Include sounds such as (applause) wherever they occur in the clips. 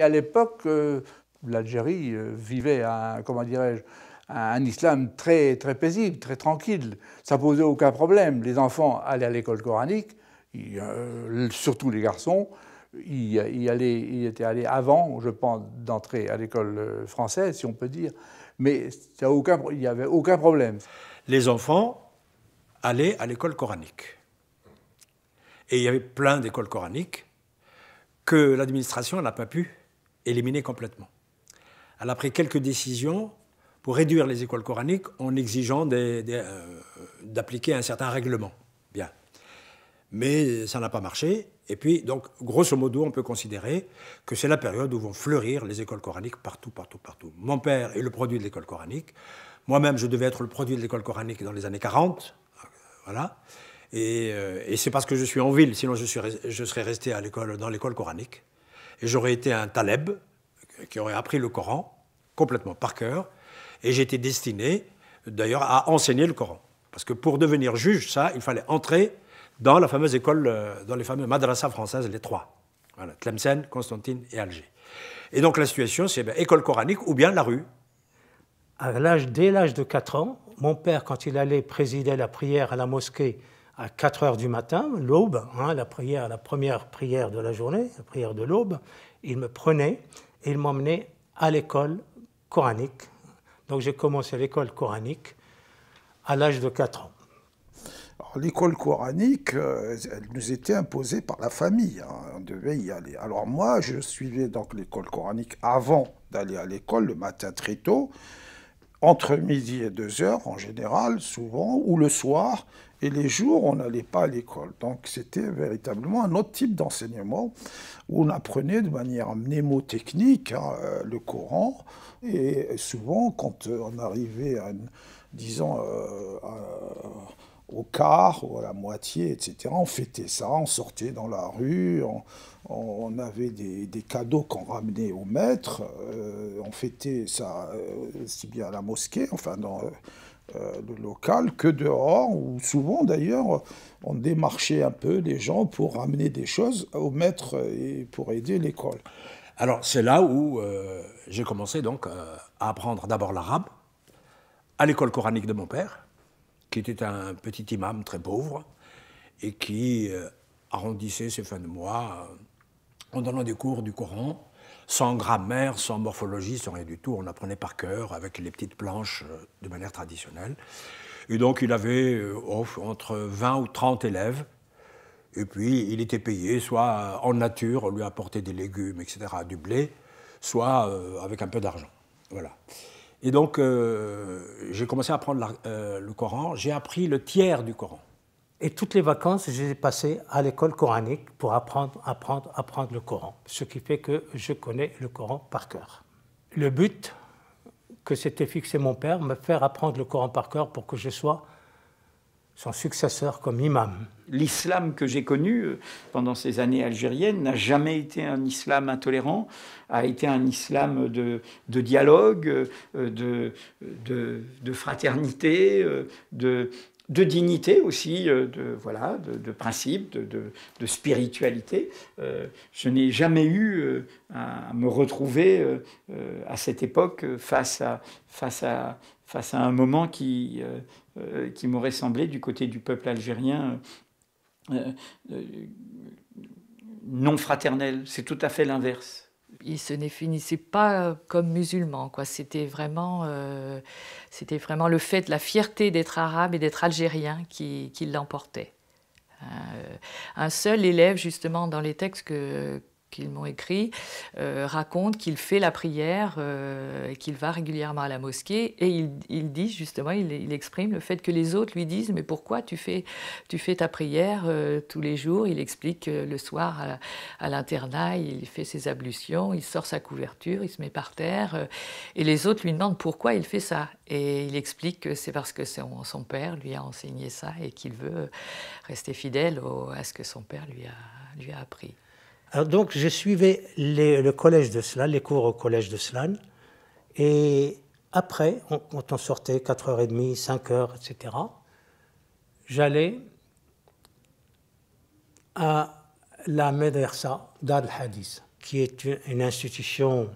Et à l'époque, euh, l'Algérie euh, vivait un, comment dirais-je, un islam très, très paisible, très tranquille. Ça posait aucun problème. Les enfants allaient à l'école coranique, euh, surtout les garçons. Ils, étaient allés avant, je pense, d'entrer à l'école française, si on peut dire. Mais il n'y avait aucun problème. Les enfants allaient à l'école coranique. Et il y avait plein d'écoles coraniques que l'administration n'a pas pu éliminée complètement. Elle a pris quelques décisions pour réduire les écoles coraniques en exigeant euh, d'appliquer un certain règlement. Bien. Mais ça n'a pas marché. Et puis, donc, grosso modo, on peut considérer que c'est la période où vont fleurir les écoles coraniques partout, partout, partout. Mon père est le produit de l'école coranique. Moi-même, je devais être le produit de l'école coranique dans les années 40. Voilà. Euh, et, c'est parce que je suis en ville, sinon je, je serais resté à l'école, dans l'école coranique et j'aurais été un taleb euh, qui aurait appris le Coran complètement par cœur, et j'étais destiné d'ailleurs à enseigner le Coran. Parce que pour devenir juge, ça, il fallait entrer dans la fameuse école, euh, dans les fameuses madrasas françaises, les trois. Voilà, Tlemcen, Constantine et Alger. Et donc la situation, c'est ben, école coranique ou bien la rue. À l'âge, dès l'âge de 4 ans, mon père, quand il allait présider la prière à la mosquée à 4 heures du matin, l'aube, hein, la, prière, la première prière de la journée, la prière de l'aube, il me prenait et il m'emmenait à l'école coranique. Donc j'ai commencé l'école coranique à l'âge de 4 ans. L'école coranique, euh, elle nous était imposée par la famille. Hein. on devait y aller. Alors moi, je suivais donc l'école coranique avant d'aller à l'école le matin très tôt, entre midi et 2 heures en général, souvent, ou le soir, et les jours, on n'allait pas à l'école. Donc c'était véritablement un autre type d'enseignement où on apprenait de manière mnémotechnique hein, euh, le Coran. Et souvent, quand euh, on arrivait à, disons, euh, au quart ou à la moitié, etc. On fêtait ça, on sortait dans la rue, on, avait des, cadeaux qu'on ramenait au maître, euh, on fêtait ça euh, si bien à la mosquée, enfin dans euh, le local, que dehors, ou souvent d'ailleurs on démarchait un peu les gens pour ramener des choses au maître et pour aider l'école. Alors c'est là où j'ai commencé donc à apprendre d'abord l'arabe à l'école coranique de mon père qui était un petit imam très pauvre et qui euh, arrondissait ses fins de mois euh, en donnant des cours du Coran, sans grammaire, sans morphologie, sans rien du tout. On apprenait par cœur avec les petites planches euh, de manière traditionnelle. Et donc il avait entre 20 ou 30 élèves. Et puis il était payé soit en nature, on lui apportait des légumes, etc., du blé, soit avec un peu d'argent. Voilà. Et donc, euh, j'ai commencé à apprendre euh, le Coran. J'ai appris le tiers du Coran. Et toutes les vacances, j'ai passé à l'école coranique pour apprendre, apprendre, apprendre le Coran. Ce qui fait que je connais le Coran par cœur. Le but que s'était fixé mon père, me faire apprendre le Coran par cœur pour que je sois son successeur comme imam. L'islam que j'ai connu euh, pendant ces années algériennes n'a jamais été un islam intolérant, a été un islam de, dialogue, euh, de, de, fraternité, euh, de, de dignité aussi, de, voilà, de, principe, de, spiritualité. je n'ai jamais eu à me retrouver à cette époque face à, face à face à un moment qui, euh, euh, qui m'aurait semblé du côté du peuple algérien euh, non fraternel. C'est tout à fait l'inverse. Il se définissait pas comme musulman, quoi. C'était vraiment, c'était vraiment le fait de la fierté d'être arabe et d'être algérien qui, qui l'emportait. Un seul élève, justement, dans les textes que, qu'ils m'ont écrit, euh, raconte qu'il fait la prière euh, qu'il va régulièrement à la mosquée. Et il, il dit justement, il, exprime le fait que les autres lui disent Mais pourquoi tu fais, ta prière euh, tous les jours Il explique le soir à, l'internat, il fait ses ablutions, il sort sa couverture, il se met par terre. et les autres lui demandent pourquoi il fait ça. Et il explique que c'est parce que son, père lui a enseigné ça et qu'il veut rester fidèle à ce que son père lui a, lui a appris donc, je suivais le collège de Slan, les cours au collège de Slan. Et après, quand on sortait 4h30, 5h, etc., j'allais à la Medersa d'Al Hadith, qui est une, institution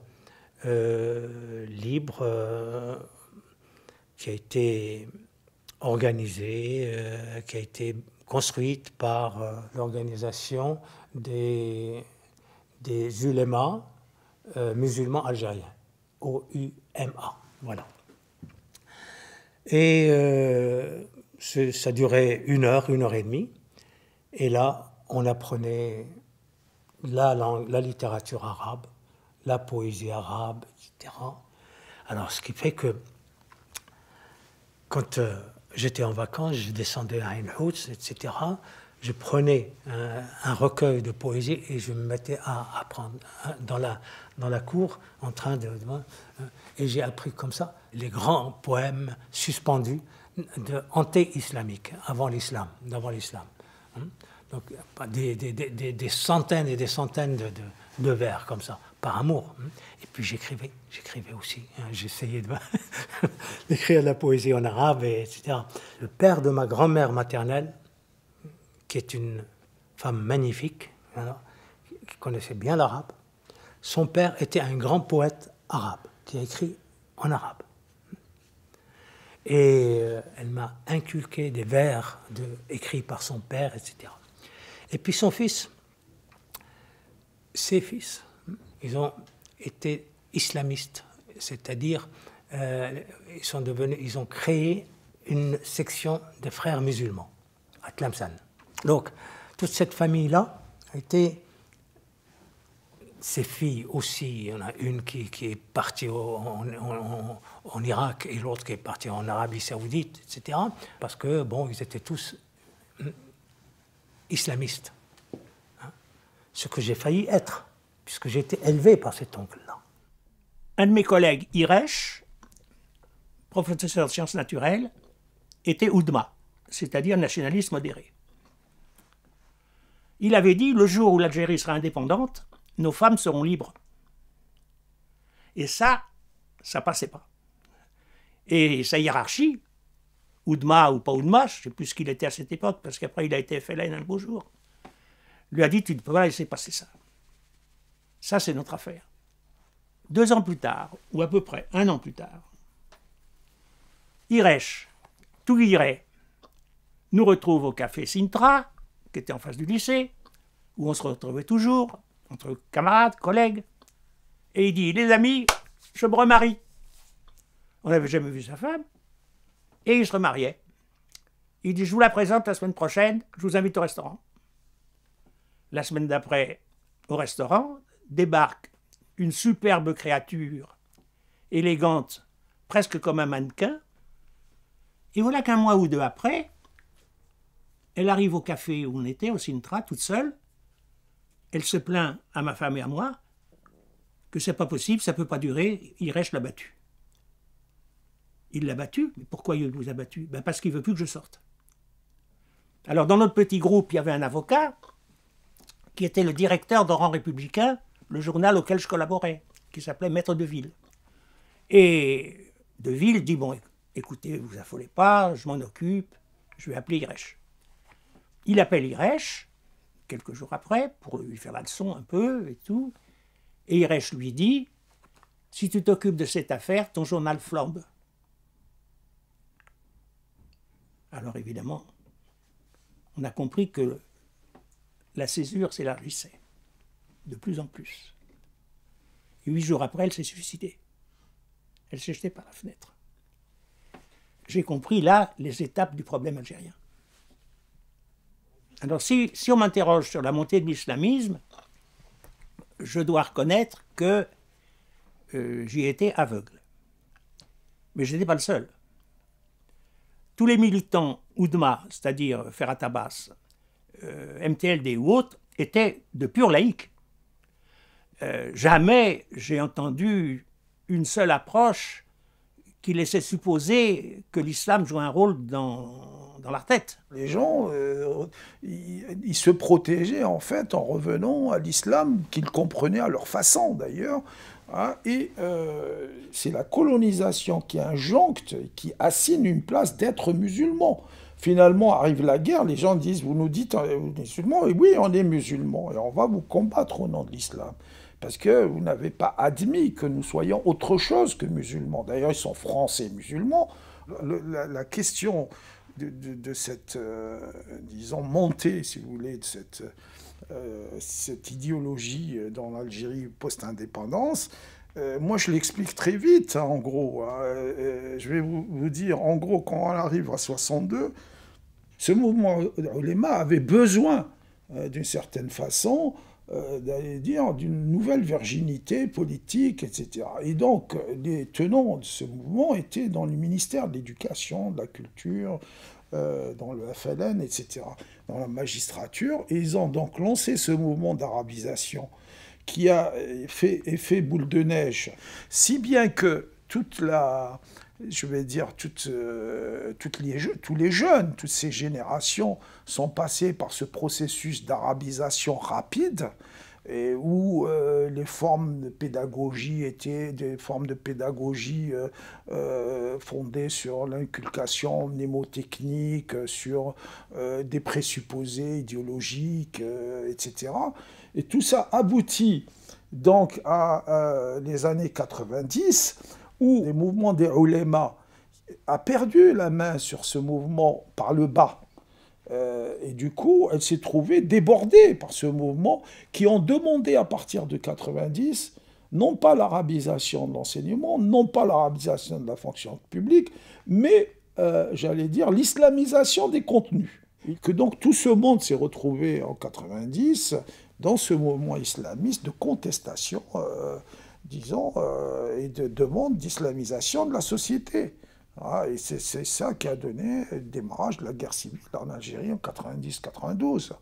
euh, libre euh, qui a été organisée, euh, qui a été construite par euh, l'organisation des, des ulémas euh, musulmans algériens, OUMA. Voilà. Et euh, ça durait une heure, une heure et demie. Et là, on apprenait la langue, la littérature arabe, la poésie arabe, etc. Alors, ce qui fait que quand j'étais en vacances, je descendais à Einholz, etc. Je prenais un, recueil de poésie et je me mettais à apprendre dans la, dans la cour, en train de. Euh, et j'ai appris comme ça les grands poèmes suspendus de islamique avant l'islam, d'avant l'islam. Hein. Donc des, des, des, des, centaines et des centaines de, de vers comme ça par amour. Hein. Et puis j'écrivais, j'écrivais aussi. Hein. J'essayais (laughs) d'écrire de la poésie en arabe, et etc. Le père de ma grand-mère maternelle, qui est une femme magnifique, qui connaissait bien l'arabe, son père était un grand poète arabe, qui a écrit en arabe. Et euh, elle m'a inculqué des vers de, écrits par son père, etc. Et puis son fils, ses fils, ils ont été islamistes, c'est-à-dire euh, ils, sont devenus, ils ont créé une section des frères musulmans à Tlemcen. Donc, toute cette famille-là été... Ses filles aussi, il y en a une qui, est partie en, en, Irak et l'autre qui est partie en Arabie Saoudite, etc. Parce que, bon, ils étaient tous mm, islamistes. Hein. ce que j'ai failli être puisque j'ai été élevé par cet oncle-là. Un de mes collègues, Iresh, professeur de sciences naturelles, était Oudma, c'est-à-dire nationaliste modéré. Il avait dit le jour où l'Algérie sera indépendante, nos femmes seront libres. Et ça, ça passait pas. Et sa hiérarchie, Oudma ou pas Oudma, je ne sais plus ce qu'il était à cette époque, parce qu'après il a été FLN un beau jour, lui a dit tu ne peux pas laisser passer ça. Ça, c'est notre affaire. Deux ans plus tard, ou à peu près un an plus tard, tout Touguiret, nous retrouve au café Sintra, qui était en face du lycée, où on se retrouvait toujours, entre camarades, collègues, et il dit Les amis, je me remarie. On n'avait jamais vu sa femme, et il se remariait. Il dit Je vous la présente la semaine prochaine, je vous invite au restaurant. La semaine d'après, au restaurant, débarque une superbe créature, élégante, presque comme un mannequin, et voilà qu'un mois ou deux après, elle arrive au café où on était, au Sintra, toute seule. Elle se plaint à ma femme et à moi que c'est pas possible, ça peut pas durer, Iresh l'a battu. Il l'a battue, mais pourquoi il vous a battu ben, Parce qu'il veut plus que je sorte. Alors dans notre petit groupe, il y avait un avocat qui était le directeur d'Oran Républicain le journal auquel je collaborais, qui s'appelait Maître de Ville. Et De Ville dit, bon, écoutez, vous affolez pas, je m'en occupe, je vais appeler Irèche. Il appelle Irèche, quelques jours après, pour lui faire la leçon un peu et tout. Et Irèche lui dit, si tu t'occupes de cette affaire, ton journal flambe. Alors évidemment, on a compris que la césure s'élargissait de plus en plus. huit jours après, elle s'est suicidée. Elle s'est jetée par la fenêtre. J'ai compris là les étapes du problème algérien. Alors si, on m'interroge sur la montée de l'islamisme, je dois reconnaître que euh, j'y étais aveugle. Mais je n'étais pas le seul. Tous les militants Oudma, c'est-à-dire Ferrat Abbas, euh, MTLD ou autres, étaient de purs laïcs. Euh, jamais j'ai entendu une seule approche qui laissait supposer que l'islam joue un rôle dans, dans la tête. Les gens, euh, ils, se protégeaient en fait en revenant à l'islam qu'ils comprenaient à leur façon d'ailleurs. Hein, et euh, c'est la colonisation qui injoncte, qui assigne une place d'être musulman finalement arrive la guerre, les gens disent, vous nous dites, vous musulmans, et oui, on est musulmans, et on va vous combattre au nom de l'islam parce que vous n'avez pas admis que nous soyons autre chose que musulmans. D'ailleurs, ils sont français musulmans. la, question de, cette, euh, disons, montée, si vous voulez, de cette, euh, cette idéologie dans l'Algérie post-indépendance, euh, moi, je l'explique très vite, hein, en gros. Hein. je vais vous, dire, en gros, quand on arrive à 62, ce mouvement ulema avait besoin, d'une certaine façon, euh, d'aller dire, d'une nouvelle virginité politique, etc. Et donc, les tenants de ce mouvement étaient dans le ministère de l'Éducation, de la Culture, euh, dans le FLN, etc., dans la magistrature, et ils ont donc lancé ce mouvement d'arabisation qui a fait effet boule de neige, si bien que la, je vais dire, euh, toutes les, tous les jeunes, toutes ces générations sont passées par ce processus d'arabisation rapide où euh, les formes de pédagogie étaient des formes de pédagogie euh, fondées sur l'inculcation mnémotechnique, sur des présupposés idéologiques, etc. Et tout ça aboutit donc à les années 90 où le mouvement des ulémas a perdu la main sur ce mouvement par le bas. Euh, et du coup, elle s'est trouvée débordée par ce mouvement qui ont demandé à partir de 90 non pas l'arabisation de l'enseignement, non pas l'arabisation de la fonction publique, mais, euh, j'allais dire, l'islamisation des contenus. Et que donc tout ce monde s'est retrouvé en 90 dans ce mouvement islamiste de contestation. Euh, disons, euh, et de demande d'islamisation de la société. Ah, et c'est ça qui a donné le démarrage de la guerre civile en Algérie en 90-92.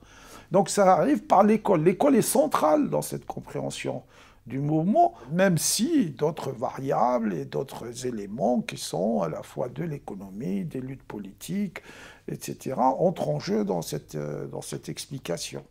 Donc ça arrive par l'école. L'école est centrale dans cette compréhension du mouvement, même si d'autres variables et d'autres éléments qui sont à la fois de l'économie, des luttes politiques, etc., entrent en jeu dans cette, euh, dans cette explication.